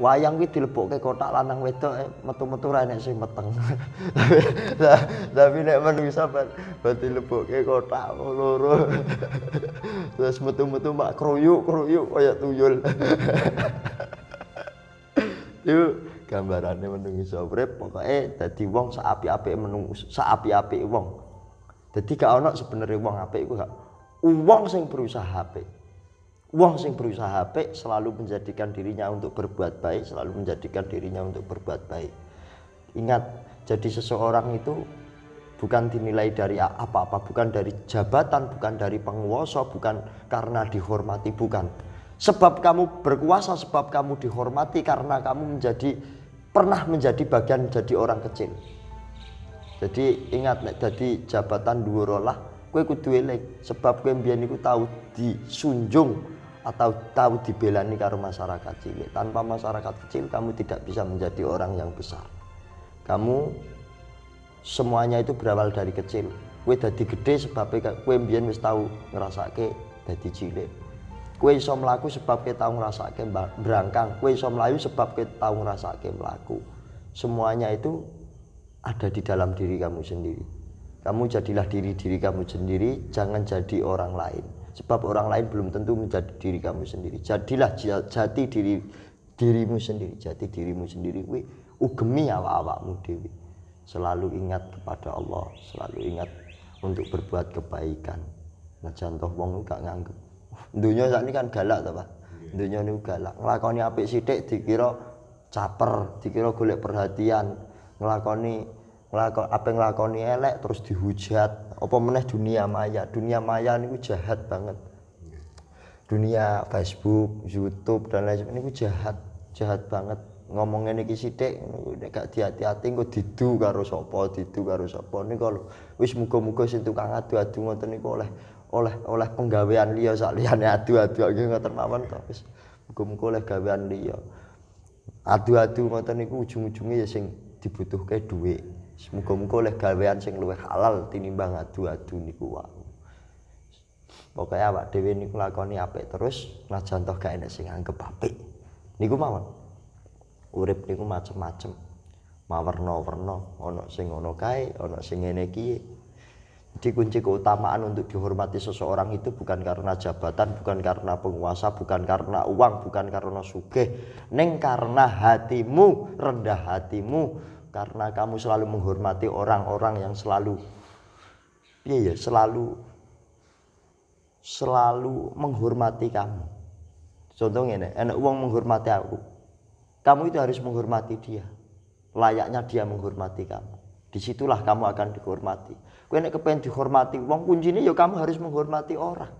wayang kuwi dilebokke kotak lanang wedok eh, metu-metu ra enek sing meteng. Tapi nek ban bat ya dilebokke kotak loro. Terus metu-metu mak kruyuk-kruyuk kaya tuyul. Iku gambarane menungso urip pokoke dadi wong sak api api menungso, sak api api wong. Dadi gak ono sebenere wong apik iku gak. Wong sing berusaha apik wong sing berusaha apik selalu menjadikan dirinya untuk berbuat baik, selalu menjadikan dirinya untuk berbuat baik. Ingat, jadi seseorang itu bukan dinilai dari apa-apa, bukan dari jabatan, bukan dari penguasa, bukan karena dihormati, bukan. Sebab kamu berkuasa, sebab kamu dihormati karena kamu menjadi pernah menjadi bagian jadi orang kecil. Jadi ingat nek dadi jabatan dhuwur lah kowe kudu eling sebab kowe mbiyen iku tau disunjung atau tahu dibelani karo masyarakat cilik. Tanpa masyarakat kecil kamu tidak bisa menjadi orang yang besar. Kamu semuanya itu berawal dari kecil. Kue dadi gede sebab kue mbien wis tahu ngerasa ke dadi cilik. Kue iso melaku sebab kue tahu ke berangkang. Kue iso melayu sebab kue tahu ke melaku. Semuanya itu ada di dalam diri kamu sendiri. Kamu jadilah diri diri kamu sendiri, jangan jadi orang lain. Sebab orang lain belum tentu menjadi diri kamu sendiri. Jadilah jati diri dirimu sendiri, jati dirimu sendiri kuwi ugemi awak-awakmu dewi. Selalu ingat kepada Allah, selalu ingat untuk berbuat kebaikan. Nah, contoh wong gak nganggep. Dunia saat ini kan galak ta, Pak. Iya. Dunia ini galak. ngelakoni apik sithik dikira caper, dikira golek perhatian. ngelakoni ngelakon apa ngelakoni elek terus dihujat apa meneh dunia maya dunia maya ini jahat banget dunia Facebook YouTube dan lain sebagainya ini jahat jahat banget ngomongin iki sithik gak hati hati engko didu karo sapa didu karo sapa niku lho wis muga-muga sing tukang adu-adu ngoten niku oleh oleh oleh penggawean liya sak liyane adu-adu iki ngoten mawon kok wis muga-muga oleh gawean liya adu-adu ngoten niku ujung-ujunge ya sing dibutuhke duit Semoga-moga oleh gawean sing luwih halal tinimbang adu-adu niku wau. Pokoke awak dhewe niku lakoni apik terus najan toh gak enek sing anggap apik. Niku mawon. Urip niku macem-macem. Mawerna-werna, ana sing ngono kae, ana sing ngene iki. Jadi kunci keutamaan untuk dihormati seseorang itu bukan karena jabatan, bukan karena penguasa, bukan karena uang, bukan karena sugih, neng karena hatimu, rendah hatimu, karena kamu selalu menghormati orang-orang yang selalu iya ya selalu selalu menghormati kamu contohnya ini enak uang menghormati aku kamu itu harus menghormati dia layaknya dia menghormati kamu disitulah kamu akan dihormati kau enak kepengen dihormati uang kunci ini ya kamu harus menghormati orang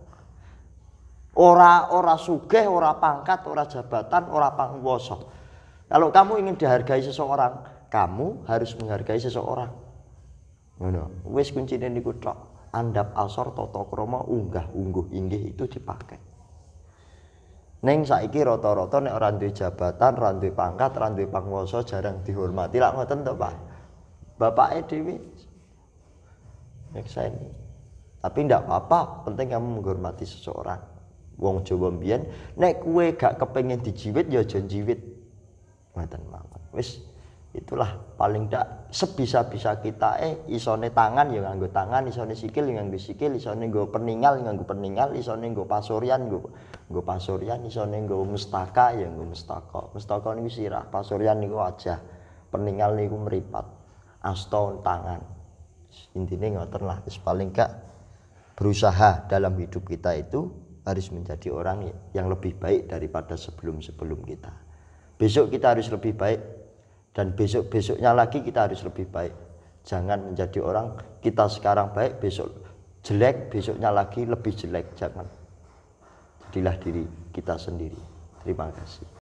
ora ora sugeh ora pangkat ora jabatan ora pangwoso kalau kamu ingin dihargai seseorang kamu harus menghargai seseorang ngono wis kuncine niku tok andap asor tata krama unggah ungguh inggih itu dipakai Neng saiki rata-rata nek ora duwe jabatan, ora duwe pangkat, ora duwe panguwasa jarang dihormati. Lah ngoten to, Pak. Bapake dhewe nyeksa ini. Tapi ndak apa-apa, penting kamu menghormati seseorang. Wong Jawa mbiyen nek kue gak kepengin dijiwit ya aja jiwit. Ngoten mawon. Wis itulah paling tidak sebisa-bisa kita eh isone tangan ya nganggo tangan isone sikil ya nganggo sikil isone nggo peningal ya nganggo peningal isone nggo pasuryan nggo nggo pasuryan isone nggo mustaka ya nggo mustaka mustaka niku sirah pasuryan niku wajah peningal niku meripat asto tangan intinya ngoten lah wis paling gak berusaha dalam hidup kita itu harus menjadi orang yang lebih baik daripada sebelum-sebelum kita besok kita harus lebih baik dan besok-besoknya lagi kita harus lebih baik. Jangan menjadi orang kita sekarang baik, besok jelek, besoknya lagi lebih jelek. Jangan. Jadilah diri kita sendiri. Terima kasih.